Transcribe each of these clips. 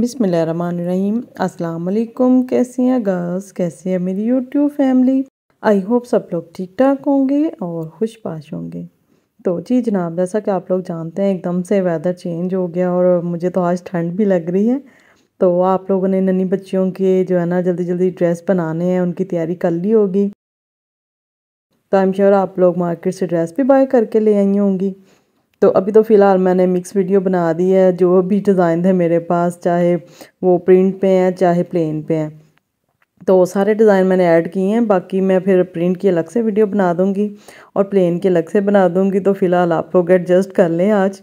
बिसमीम अस्सलाम कैसे हैं गर्ल्स कैसे हैं मेरी यूट्यूब फैमिली आई होप सब लोग ठीक ठाक होंगे और खुशपाश होंगे तो जी जनाब जैसा कि आप लोग जानते हैं एकदम से वेदर चेंज हो गया और मुझे तो आज ठंड भी लग रही है तो आप लोगों ने नन्ही बच्चियों के जो है ना जल्दी जल्दी ड्रेस बनाने हैं उनकी तैयारी कर ली होगी तो आई एम श्योर आप लोग मार्केट से ड्रेस भी बाय करके ले आई होंगी तो अभी तो फ़िलहाल मैंने मिक्स वीडियो बना दी है जो भी डिज़ाइन थे मेरे पास चाहे वो प्रिंट पे हैं चाहे प्लेन पे हैं तो सारे डिज़ाइन मैंने ऐड किए हैं बाकी मैं फिर प्रिंट की अलग से वीडियो बना दूँगी और प्लेन की अलग से बना दूँगी तो फ़िलहाल आप लोग एडजस्ट कर लें आज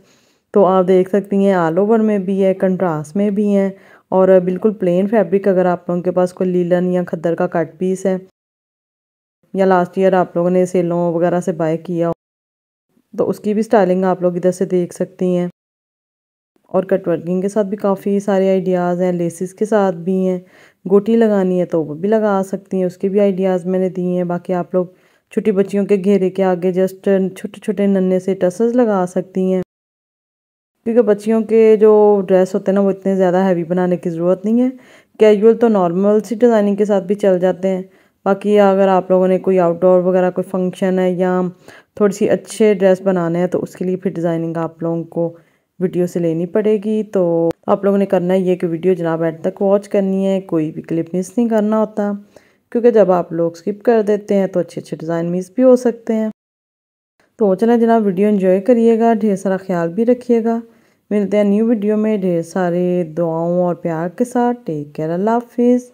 तो आप देख सकती हैं ऑल ओवर में भी है कंट्रास्ट में भी हैं और बिल्कुल प्लेन फैब्रिक अगर आप लोगों के पास कोई लीलन या खद्दर का कट पीस है या लास्ट ईयर आप लोगों ने सेलों वगैरह से बाय किया तो उसकी भी स्टाइलिंग आप लोग इधर से देख सकती हैं और कट वर्किंग के साथ भी काफ़ी सारे आइडियाज़ हैं लेसिस के साथ भी हैं गोटी लगानी है तो वो भी लगा सकती हैं उसके भी आइडियाज़ मैंने दिए हैं बाकी आप लोग छोटी बच्चियों के घेरे के आगे जस्ट छोटे छोटे नन्हे से टसेस लगा सकती हैं क्योंकि बच्चियों के जो ड्रेस होते हैं ना वो इतने ज़्यादा हैवी बनाने की ज़रूरत नहीं है कैजुअल तो नॉर्मल सी डिज़ाइनिंग के साथ भी चल जाते हैं बाकी अगर आप लोगों ने कोई आउटडोर वगैरह कोई फंक्शन है या थोड़ी सी अच्छे ड्रेस बनाने हैं तो उसके लिए फिर डिज़ाइनिंग आप लोगों को वीडियो से लेनी पड़ेगी तो आप लोगों ने करना ये कि वीडियो जनाब एंड तक वॉच करनी है कोई भी क्लिप मिस नहीं करना होता क्योंकि जब आप लोग स्किप कर देते हैं तो अच्छे अच्छे डिज़ाइन मिस भी हो सकते हैं तो चलें जनाब वीडियो इन्जॉय करिएगा ढेर सारा ख्याल भी रखिएगा मिलते हैं न्यू वीडियो में ढेर सारे दुआओं और प्यार के साथ टेक केयर अल्लाह हाफिज़